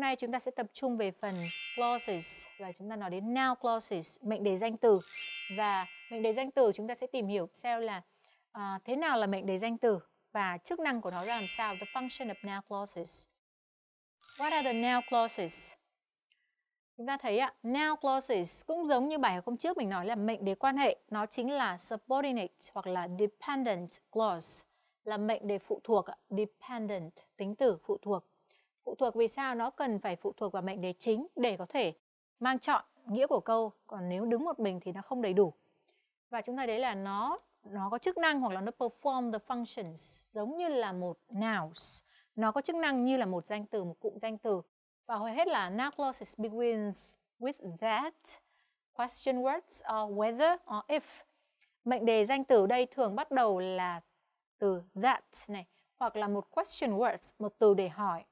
nay chúng ta sẽ tập trung về phần clauses và chúng ta nói đến now clauses, mệnh đề danh từ. Và mệnh đề danh từ chúng ta sẽ tìm hiểu xem là uh, thế nào là mệnh đề danh từ và chức năng của nó ra làm sao, the function of now clauses. What are the now clauses? Chúng ta thấy ạ, now clauses cũng giống như bài hôm trước mình nói là mệnh đề quan hệ, nó chính là subordinate hoặc là dependent clause, là mệnh đề phụ thuộc, dependent, tính từ phụ thuộc phụ thuộc vì sao nó cần phải phụ thuộc vào mệnh đề chính để có thể mang chọn nghĩa của câu còn nếu đứng một mình thì nó không đầy đủ và chúng ta thấy là nó nó có chức năng hoặc là nó perform the functions giống như là một nouns nó có chức năng như là một danh từ một cụm danh từ và hồi hết là now clauses begin with that question words or whether or if mệnh đề danh từ đây thường bắt đầu là từ that này hoặc là một question words một từ để hỏi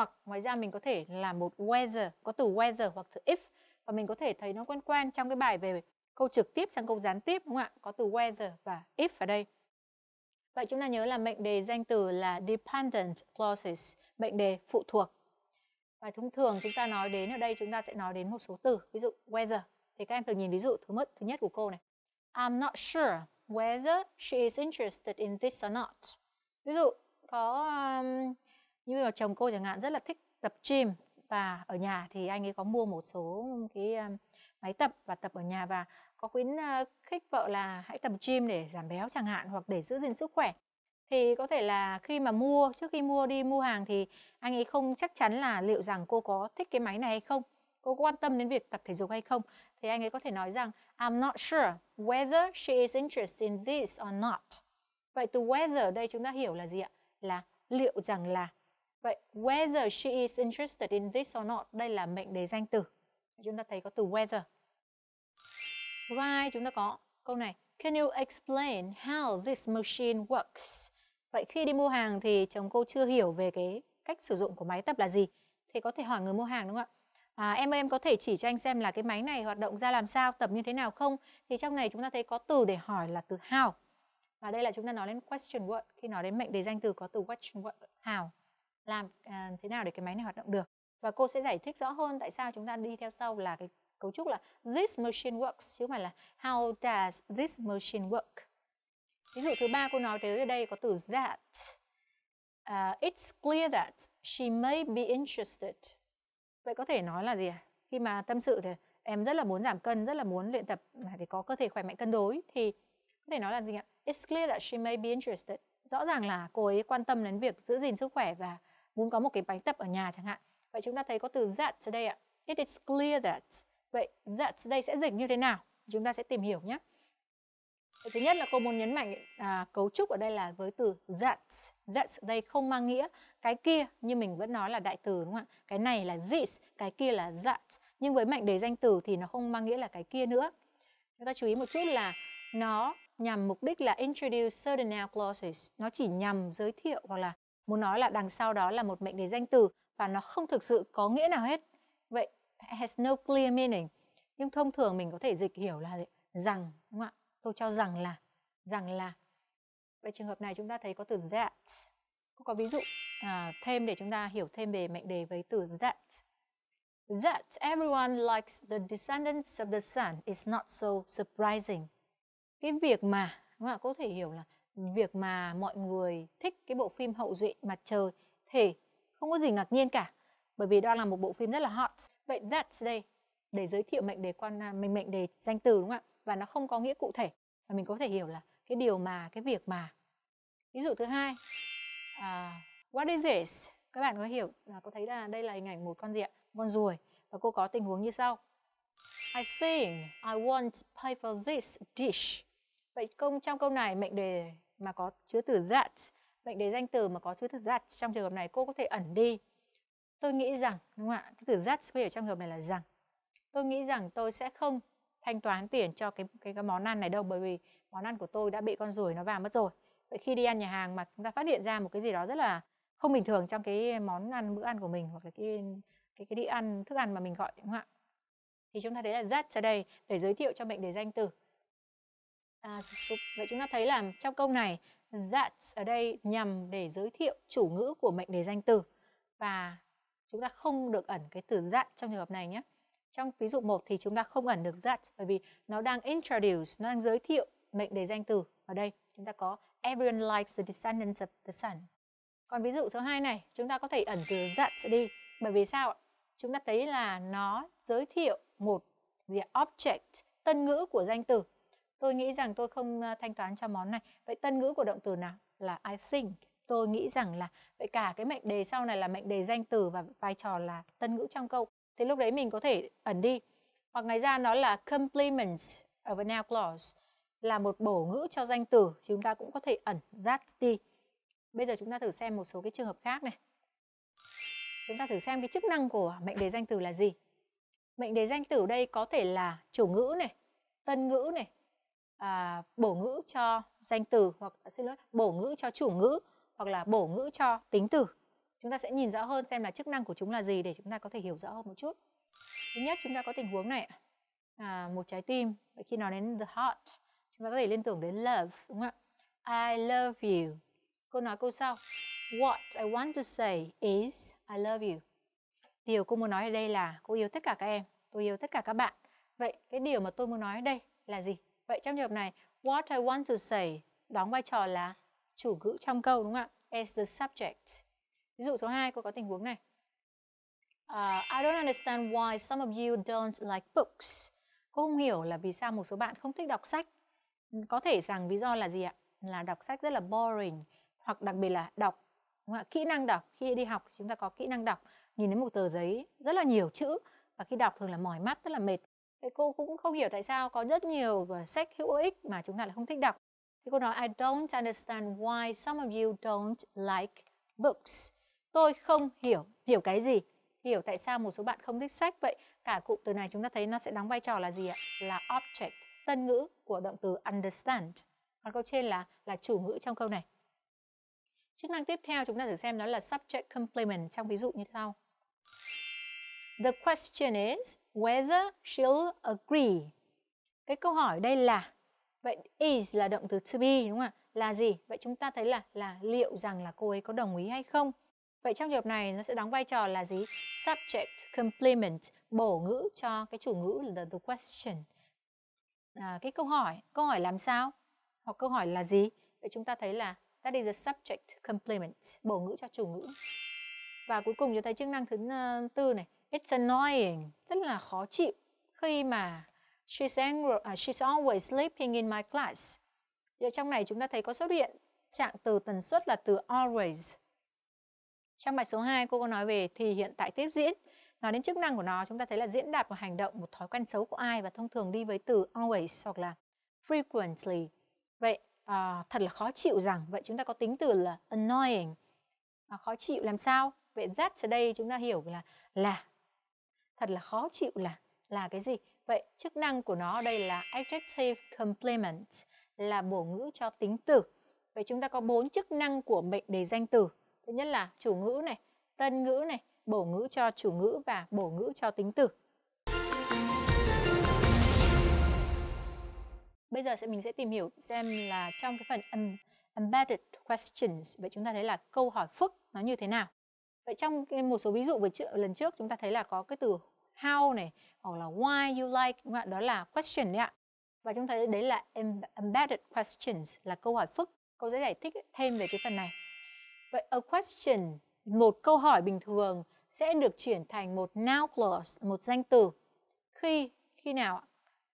hoặc ngoài ra mình có thể là một whether có từ whether hoặc từ if và mình có thể thấy nó quen quen trong cái bài về câu trực tiếp sang câu gián tiếp đúng không ạ có từ whether và if ở đây vậy chúng ta nhớ là mệnh đề danh từ là dependent clauses mệnh đề phụ thuộc và thông thường chúng ta nói đến ở đây chúng ta sẽ nói đến một số từ ví dụ whether thì các em thường nhìn ví dụ thứ mất thứ nhất của cô này I'm not sure whether she is interested in this or not ví dụ có um, như là chồng cô chẳng hạn rất là thích tập gym và ở nhà thì anh ấy có mua một số cái à, máy tập và tập ở nhà và có khuyến à, khích vợ là hãy tập gym để giảm béo chẳng hạn hoặc để giữ gìn sức khỏe thì có thể là khi mà mua trước khi mua đi mua hàng thì anh ấy không chắc chắn là liệu rằng cô có thích cái máy này hay không cô có quan tâm đến việc tập thể dục hay không thì anh ấy có thể nói rằng I'm not sure whether she is interested in this or not vậy từ whether đây chúng ta hiểu là gì ạ là liệu rằng là Vậy whether she is interested in this or not đây là mệnh đề danh từ. Chúng ta thấy có từ whether. Why chúng ta có câu này Can you explain how this machine works? Vậy khi đi mua hàng thì chồng cô chưa hiểu về cái cách sử dụng của máy tập là gì thì có thể hỏi người mua hàng đúng không ạ? À, em ơi em có thể chỉ cho anh xem là cái máy này hoạt động ra làm sao, tập như thế nào không? Thì trong này chúng ta thấy có từ để hỏi là từ how. Và đây là chúng ta nói đến question word khi nói đến mệnh đề danh từ có từ question word how làm à, thế nào để cái máy này hoạt động được và cô sẽ giải thích rõ hơn tại sao chúng ta đi theo sau là cái cấu trúc là this machine works chứ không phải là how does this machine work ví dụ thứ ba cô nói tới ở đây có từ that uh, it's clear that she may be interested vậy có thể nói là gì à khi mà tâm sự thì em rất là muốn giảm cân rất là muốn luyện tập để có cơ thể khỏe mạnh cân đối thì có thể nói là gì ạ it's clear that she may be interested rõ ràng là cô ấy quan tâm đến việc giữ gìn sức khỏe và muốn có một cái bài tập ở nhà chẳng hạn vậy chúng ta thấy có từ that ở đây ạ it is clear that vậy that ở đây sẽ dịch như thế nào chúng ta sẽ tìm hiểu nhé thứ nhất là cô muốn nhấn mạnh à, cấu trúc ở đây là với từ that that đây không mang nghĩa cái kia như mình vẫn nói là đại từ đúng không ạ cái này là this cái kia là that nhưng với mệnh đề danh từ thì nó không mang nghĩa là cái kia nữa chúng ta chú ý một chút là nó nhằm mục đích là introduce certain nouns clauses nó chỉ nhằm giới thiệu hoặc là muốn nói là đằng sau đó là một mệnh đề danh từ và nó không thực sự có nghĩa nào hết vậy has no clear meaning nhưng thông thường mình có thể dịch hiểu là rằng đúng không ạ tôi cho rằng là rằng là vậy trường hợp này chúng ta thấy có từ that cũng có ví dụ à, thêm để chúng ta hiểu thêm về mệnh đề với từ that that everyone likes the descendants of the sun is not so surprising cái việc mà đúng không ạ có thể hiểu là việc mà mọi người thích cái bộ phim hậu duệ mặt trời thì không có gì ngạc nhiên cả bởi vì đó là một bộ phim rất là hot vậy that's đây để giới thiệu mệnh đề quan à, mình mệnh đề danh từ đúng không ạ và nó không có nghĩa cụ thể và mình có thể hiểu là cái điều mà cái việc mà ví dụ thứ hai à, what is this các bạn có hiểu là có thấy là đây là hình ảnh một con gì ạ con ruồi và cô có tình huống như sau I think I won't pay for this dish vậy công trong câu này mệnh đề mà có chứa từ that mệnh đề danh từ mà có chứa từ that trong trường hợp này cô có thể ẩn đi tôi nghĩ rằng đúng không ạ cái từ that bây ở trong trường hợp này là rằng tôi nghĩ rằng tôi sẽ không thanh toán tiền cho cái cái, cái món ăn này đâu bởi vì món ăn của tôi đã bị con ruồi nó vào mất rồi vậy khi đi ăn nhà hàng mà chúng ta phát hiện ra một cái gì đó rất là không bình thường trong cái món ăn bữa ăn của mình hoặc là cái cái cái đĩa ăn thức ăn mà mình gọi đúng không ạ thì chúng ta thấy là that ở đây để giới thiệu cho mệnh đề danh từ À, vậy chúng ta thấy là trong câu này that ở đây nhằm để giới thiệu chủ ngữ của mệnh đề danh từ và chúng ta không được ẩn cái từ that trong trường hợp này nhé. Trong ví dụ 1 thì chúng ta không ẩn được that bởi vì nó đang introduce, nó đang giới thiệu mệnh đề danh từ. Ở đây chúng ta có everyone likes the descendants of the sun. Còn ví dụ số 2 này, chúng ta có thể ẩn từ that đi. Bởi vì sao ạ? Chúng ta thấy là nó giới thiệu một object, tân ngữ của danh từ tôi nghĩ rằng tôi không thanh toán cho món này vậy tân ngữ của động từ nào là I think tôi nghĩ rằng là vậy cả cái mệnh đề sau này là mệnh đề danh từ và vai trò là tân ngữ trong câu thì lúc đấy mình có thể ẩn đi hoặc ngoài ra nó là complements of a noun clause là một bổ ngữ cho danh từ chúng ta cũng có thể ẩn that đi bây giờ chúng ta thử xem một số cái trường hợp khác này chúng ta thử xem cái chức năng của mệnh đề danh từ là gì mệnh đề danh từ đây có thể là chủ ngữ này tân ngữ này à, bổ ngữ cho danh từ hoặc à, xin lỗi bổ ngữ cho chủ ngữ hoặc là bổ ngữ cho tính từ chúng ta sẽ nhìn rõ hơn xem là chức năng của chúng là gì để chúng ta có thể hiểu rõ hơn một chút thứ nhất chúng ta có tình huống này à, một trái tim vậy khi nói đến the heart chúng ta có thể liên tưởng đến love đúng không ạ I love you câu nói câu sau what I want to say is I love you điều cô muốn nói ở đây là cô yêu tất cả các em tôi yêu tất cả các bạn vậy cái điều mà tôi muốn nói ở đây là gì Vậy trong trường hợp này, what I want to say đóng vai trò là chủ ngữ trong câu đúng không ạ? As the subject. Ví dụ số 2 cô có tình huống này. Uh, I don't understand why some of you don't like books. Cô không hiểu là vì sao một số bạn không thích đọc sách. Có thể rằng lý do là gì ạ? Là đọc sách rất là boring hoặc đặc biệt là đọc đúng không ạ? kỹ năng đọc khi đi học chúng ta có kỹ năng đọc nhìn đến một tờ giấy rất là nhiều chữ và khi đọc thường là mỏi mắt rất là mệt Thế cô cũng không hiểu tại sao có rất nhiều ờ, sách hữu ích mà chúng ta lại không thích đọc. Thì cô nói I don't understand why some of you don't like books. Tôi không hiểu, hiểu cái gì? Hiểu tại sao một số bạn không thích sách vậy? Cả cụm từ này chúng ta thấy nó sẽ đóng vai trò là gì ạ? Là object, tân ngữ của động từ understand. Còn câu trên là là chủ ngữ trong câu này. Chức năng tiếp theo chúng ta thử xem đó là subject complement trong ví dụ như sau. The question is whether she'll agree. Cái câu hỏi đây là vậy is là động từ to be đúng không ạ? Là gì? Vậy chúng ta thấy là là liệu rằng là cô ấy có đồng ý hay không? Vậy trong trường hợp này nó sẽ đóng vai trò là gì? Subject complement bổ ngữ cho cái chủ ngữ là the question. À, cái câu hỏi, câu hỏi làm sao? Hoặc câu hỏi là gì? Vậy chúng ta thấy là that is a subject complement bổ ngữ cho chủ ngữ. Và cuối cùng chúng ta thấy chức năng thứ ờ, tư này, It's annoying, rất là khó chịu khi mà she's angry, uh, she's always sleeping in my class. Ở trong này chúng ta thấy có xuất hiện trạng từ tần suất là từ always. Trong bài số 2 cô có nói về thì hiện tại tiếp diễn. Nói đến chức năng của nó, chúng ta thấy là diễn đạt một hành động, một thói quen xấu của ai và thông thường đi với từ always hoặc là frequently. Vậy à, thật là khó chịu rằng, vậy chúng ta có tính từ là annoying. À, khó chịu làm sao? Vậy that ở đây chúng ta hiểu là là thật là khó chịu là là cái gì vậy chức năng của nó đây là adjective complement là bổ ngữ cho tính từ vậy chúng ta có bốn chức năng của mệnh đề danh từ thứ nhất là chủ ngữ này tân ngữ này bổ ngữ cho chủ ngữ và bổ ngữ cho tính từ Bây giờ sẽ mình sẽ tìm hiểu xem là trong cái phần um, embedded questions vậy chúng ta thấy là câu hỏi phức nó như thế nào. Vậy trong một số ví dụ vừa trước, lần trước chúng ta thấy là có cái từ how này hoặc là why you like đó là question đấy ạ và chúng ta thấy đấy là embedded questions là câu hỏi phức cô sẽ giải thích thêm về cái phần này vậy a question một câu hỏi bình thường sẽ được chuyển thành một noun clause một danh từ khi khi nào ạ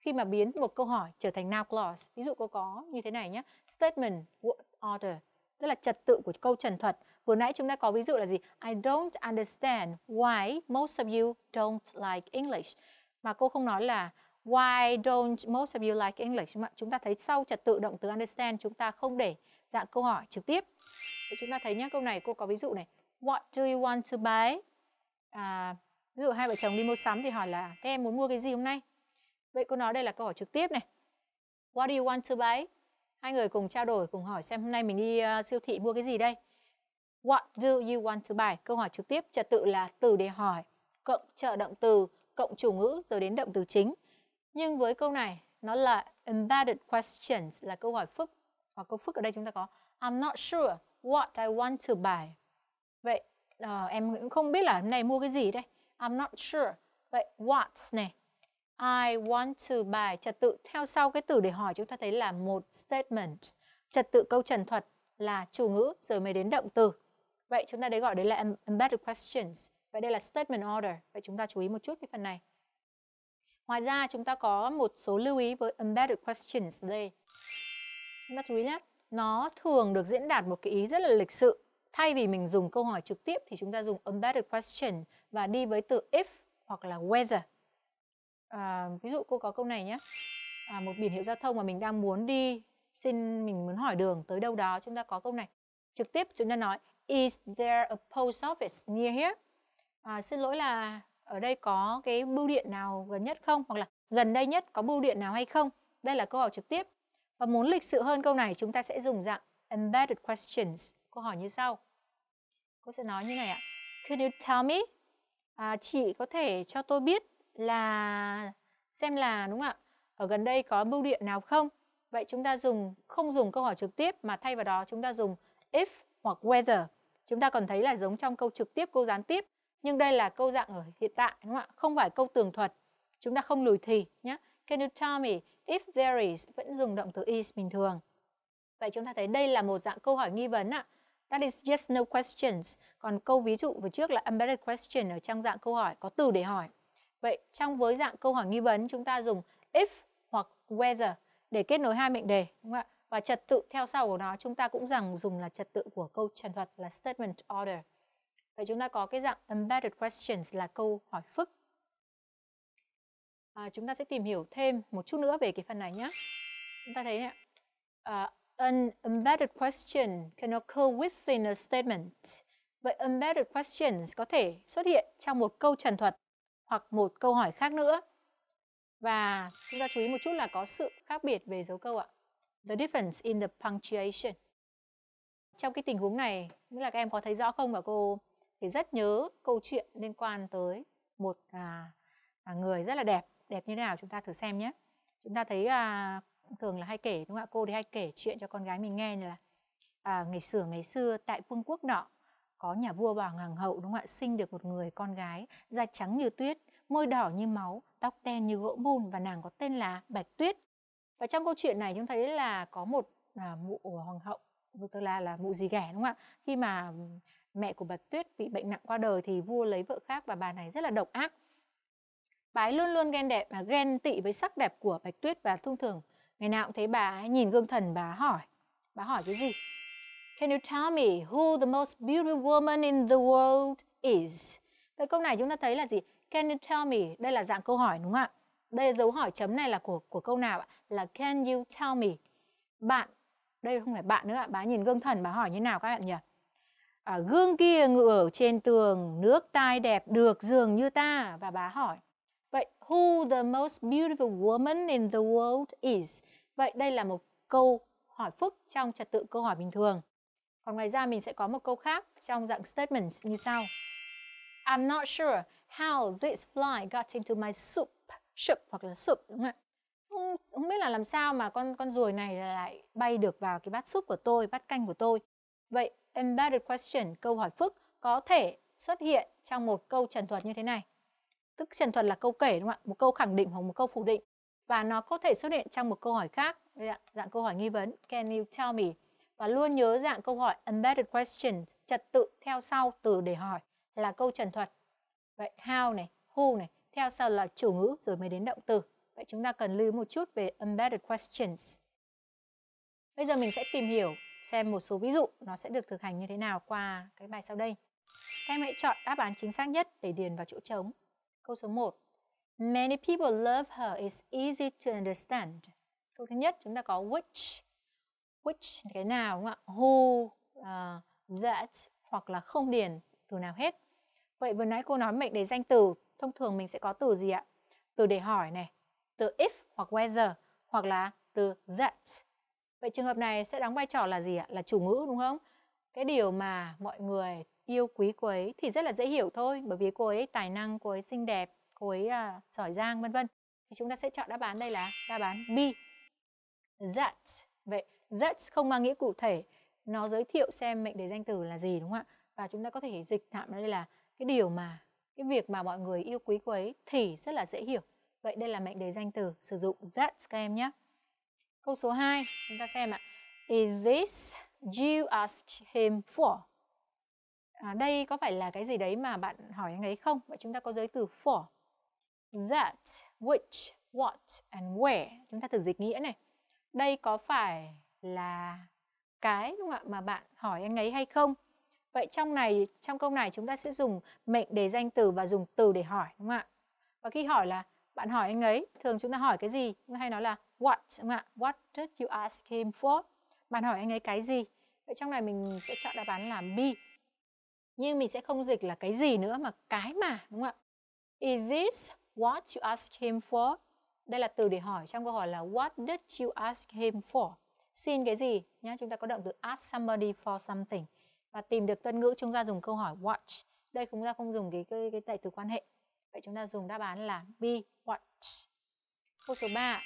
khi mà biến một câu hỏi trở thành noun clause ví dụ cô có như thế này nhé statement what order tức là trật tự của câu trần thuật Vừa nãy chúng ta có ví dụ là gì? I don't understand why most of you don't like English. Mà cô không nói là why don't most of you like English. chúng ta thấy sau trật tự động từ understand chúng ta không để dạng câu hỏi trực tiếp. Thì chúng ta thấy nhé câu này cô có ví dụ này. What do you want to buy? À, ví dụ hai vợ chồng đi mua sắm thì hỏi là các em muốn mua cái gì hôm nay? Vậy cô nói đây là câu hỏi trực tiếp này. What do you want to buy? Hai người cùng trao đổi, cùng hỏi xem hôm nay mình đi uh, siêu thị mua cái gì đây? What do you want to buy? Câu hỏi trực tiếp trật tự là từ để hỏi, cộng trợ động từ, cộng chủ ngữ rồi đến động từ chính. Nhưng với câu này nó là embedded questions là câu hỏi phức hoặc câu phức ở đây chúng ta có I'm not sure what I want to buy. Vậy uh, em cũng không biết là hôm nay mua cái gì đây. I'm not sure. Vậy what này I want to buy trật tự theo sau cái từ để hỏi chúng ta thấy là một statement. Trật tự câu trần thuật là chủ ngữ rồi mới đến động từ. Vậy chúng ta đấy gọi đấy là embedded questions. Vậy đây là statement order. Vậy chúng ta chú ý một chút cái phần này. Ngoài ra chúng ta có một số lưu ý với embedded questions đây. Chúng ta chú ý nhé. Nó thường được diễn đạt một cái ý rất là lịch sự. Thay vì mình dùng câu hỏi trực tiếp thì chúng ta dùng embedded question và đi với từ if hoặc là whether. À, ví dụ cô có câu này nhé. À, một biển hiệu giao thông mà mình đang muốn đi xin mình muốn hỏi đường tới đâu đó chúng ta có câu này trực tiếp chúng ta nói Is there a post office near here? À, xin lỗi là ở đây có cái bưu điện nào gần nhất không? Hoặc là gần đây nhất có bưu điện nào hay không? Đây là câu hỏi trực tiếp. Và muốn lịch sự hơn câu này chúng ta sẽ dùng dạng embedded questions. Câu hỏi như sau. Cô sẽ nói như này ạ. Could you tell me? À, chị có thể cho tôi biết là xem là đúng không ạ? Ở gần đây có bưu điện nào không? Vậy chúng ta dùng không dùng câu hỏi trực tiếp mà thay vào đó chúng ta dùng if hoặc whether chúng ta còn thấy là giống trong câu trực tiếp câu gián tiếp nhưng đây là câu dạng ở hiện tại đúng không ạ không phải câu tường thuật chúng ta không lùi thì nhé can you tell me if there is vẫn dùng động từ is bình thường vậy chúng ta thấy đây là một dạng câu hỏi nghi vấn ạ that is yes no questions còn câu ví dụ vừa trước là embedded question ở trong dạng câu hỏi có từ để hỏi vậy trong với dạng câu hỏi nghi vấn chúng ta dùng if hoặc whether để kết nối hai mệnh đề đúng không ạ và trật tự theo sau của nó chúng ta cũng rằng dùng là trật tự của câu trần thuật là statement order. Vậy chúng ta có cái dạng embedded questions là câu hỏi phức. À, chúng ta sẽ tìm hiểu thêm một chút nữa về cái phần này nhé. Chúng ta thấy này. Uh, an embedded question can occur within a statement. Vậy embedded questions có thể xuất hiện trong một câu trần thuật hoặc một câu hỏi khác nữa. Và chúng ta chú ý một chút là có sự khác biệt về dấu câu ạ the difference in the punctuation. Trong cái tình huống này, nghĩa là các em có thấy rõ không và cô thì rất nhớ câu chuyện liên quan tới một à, à, người rất là đẹp, đẹp như thế nào chúng ta thử xem nhé. Chúng ta thấy à, thường là hay kể đúng không ạ? Cô thì hay kể chuyện cho con gái mình nghe như là à, ngày xưa ngày xưa tại vương quốc nọ có nhà vua và hoàng hậu đúng không ạ? Sinh được một người con gái da trắng như tuyết, môi đỏ như máu, tóc đen như gỗ mùn và nàng có tên là Bạch Tuyết và trong câu chuyện này chúng thấy là có một à, mụ ờ, hoàng hậu tức là là mụ gì ghẻ đúng không ạ khi mà mẹ của bạch tuyết bị bệnh nặng qua đời thì vua lấy vợ khác và bà này rất là độc ác bà ấy luôn luôn ghen đẹp và ghen tị với sắc đẹp của bạch tuyết và thông thường ngày nào cũng thấy bà ấy nhìn gương thần bà hỏi bà hỏi cái gì Can you tell me who the most beautiful woman in the world is? Vậy câu này chúng ta thấy là gì? Can you tell me? Đây là dạng câu hỏi đúng không ạ? đây dấu hỏi chấm này là của của câu nào ạ? Là can you tell me? Bạn, đây không phải bạn nữa ạ, bà nhìn gương thần bà hỏi như nào các bạn nhỉ? À, gương kia ngự ở trên tường, nước tai đẹp được dường như ta và bà hỏi. Vậy who the most beautiful woman in the world is? Vậy đây là một câu hỏi phức trong trật tự câu hỏi bình thường. Còn ngoài ra mình sẽ có một câu khác trong dạng statement như sau. I'm not sure how this fly got into my soup sụp hoặc là sụp đúng không ạ không, không biết là làm sao mà con con ruồi này lại bay được vào cái bát súp của tôi bát canh của tôi vậy embedded question câu hỏi phức có thể xuất hiện trong một câu trần thuật như thế này tức trần thuật là câu kể đúng không ạ một câu khẳng định hoặc một câu phủ định và nó có thể xuất hiện trong một câu hỏi khác dạng, dạng câu hỏi nghi vấn can you tell me và luôn nhớ dạng câu hỏi embedded question trật tự theo sau từ để hỏi là câu trần thuật vậy how này who này theo sau là chủ ngữ rồi mới đến động từ. Vậy chúng ta cần lưu một chút về embedded questions. Bây giờ mình sẽ tìm hiểu xem một số ví dụ nó sẽ được thực hành như thế nào qua cái bài sau đây. Các em hãy chọn đáp án chính xác nhất để điền vào chỗ trống. Câu số 1. Many people love her. It's easy to understand. Câu thứ nhất chúng ta có which. Which cái nào đúng không ạ? Who, uh, that hoặc là không điền từ nào hết. Vậy vừa nãy cô nói mệnh đề danh từ thông thường mình sẽ có từ gì ạ? Từ để hỏi này, từ if hoặc whether hoặc là từ that. Vậy trường hợp này sẽ đóng vai trò là gì ạ? Là chủ ngữ đúng không? Cái điều mà mọi người yêu quý cô ấy thì rất là dễ hiểu thôi bởi vì cô ấy tài năng, cô ấy xinh đẹp, cô ấy uh, giỏi giang vân vân. Thì chúng ta sẽ chọn đáp án đây là đáp án B. That. Vậy that không mang nghĩa cụ thể, nó giới thiệu xem mệnh đề danh từ là gì đúng không ạ? Và chúng ta có thể dịch tạm đây là cái điều mà cái việc mà mọi người yêu quý cô ấy thì rất là dễ hiểu vậy đây là mệnh đề danh từ sử dụng that các em nhé câu số 2 chúng ta xem ạ is this you asked him for à, đây có phải là cái gì đấy mà bạn hỏi anh ấy không vậy chúng ta có giới từ for that which what and where chúng ta thử dịch nghĩa này đây có phải là cái đúng không ạ mà bạn hỏi anh ấy hay không Vậy trong này trong câu này chúng ta sẽ dùng mệnh để danh từ và dùng từ để hỏi đúng không ạ? Và khi hỏi là bạn hỏi anh ấy, thường chúng ta hỏi cái gì? hay nói là what đúng không ạ? What did you ask him for? Bạn hỏi anh ấy cái gì? Vậy trong này mình sẽ chọn đáp án là B. Nhưng mình sẽ không dịch là cái gì nữa mà cái mà đúng không ạ? Is this what you ask him for? Đây là từ để hỏi trong câu hỏi là what did you ask him for? Xin cái gì nhá, chúng ta có động từ ask somebody for something và tìm được tân ngữ chúng ta dùng câu hỏi watch đây chúng ta không dùng cái cái, cái đại từ quan hệ vậy chúng ta dùng đáp án là be watch câu số 3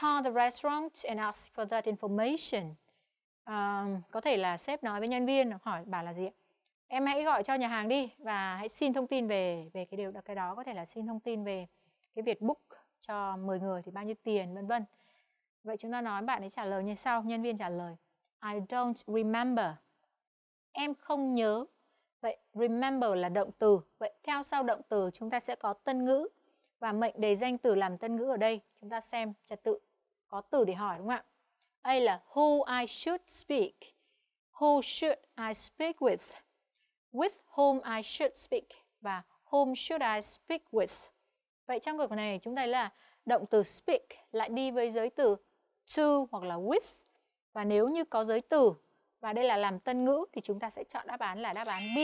call the restaurant and ask for that information um, có thể là sếp nói với nhân viên hỏi bà là gì em hãy gọi cho nhà hàng đi và hãy xin thông tin về về cái điều cái đó có thể là xin thông tin về cái việc book cho 10 người thì bao nhiêu tiền vân vân vậy chúng ta nói bạn ấy trả lời như sau nhân viên trả lời I don't remember em không nhớ vậy remember là động từ vậy theo sau động từ chúng ta sẽ có tân ngữ và mệnh đề danh từ làm tân ngữ ở đây chúng ta xem trật tự có từ để hỏi đúng không ạ A là who I should speak who should I speak with with whom I should speak và whom should I speak with vậy trong câu này chúng ta là động từ speak lại đi với giới từ to hoặc là with và nếu như có giới từ và đây là làm tân ngữ thì chúng ta sẽ chọn đáp án là đáp án B.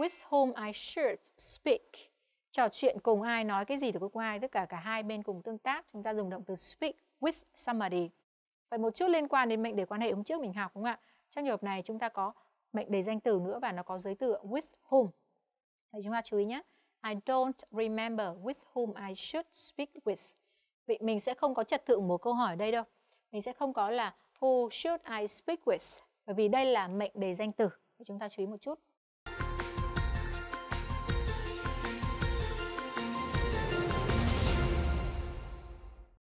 With whom I should speak. Trò chuyện cùng ai, nói cái gì được cùng ai, tất cả cả hai bên cùng tương tác. Chúng ta dùng động từ speak with somebody. Vậy một chút liên quan đến mệnh đề quan hệ hôm trước mình học đúng không ạ? Trong trường hợp này chúng ta có mệnh đề danh từ nữa và nó có giới từ with whom. vậy chúng ta chú ý nhé. I don't remember with whom I should speak with. Vậy mình sẽ không có trật tự một câu hỏi ở đây đâu. Mình sẽ không có là who should I speak with bởi vì đây là mệnh đề danh tử chúng ta chú ý một chút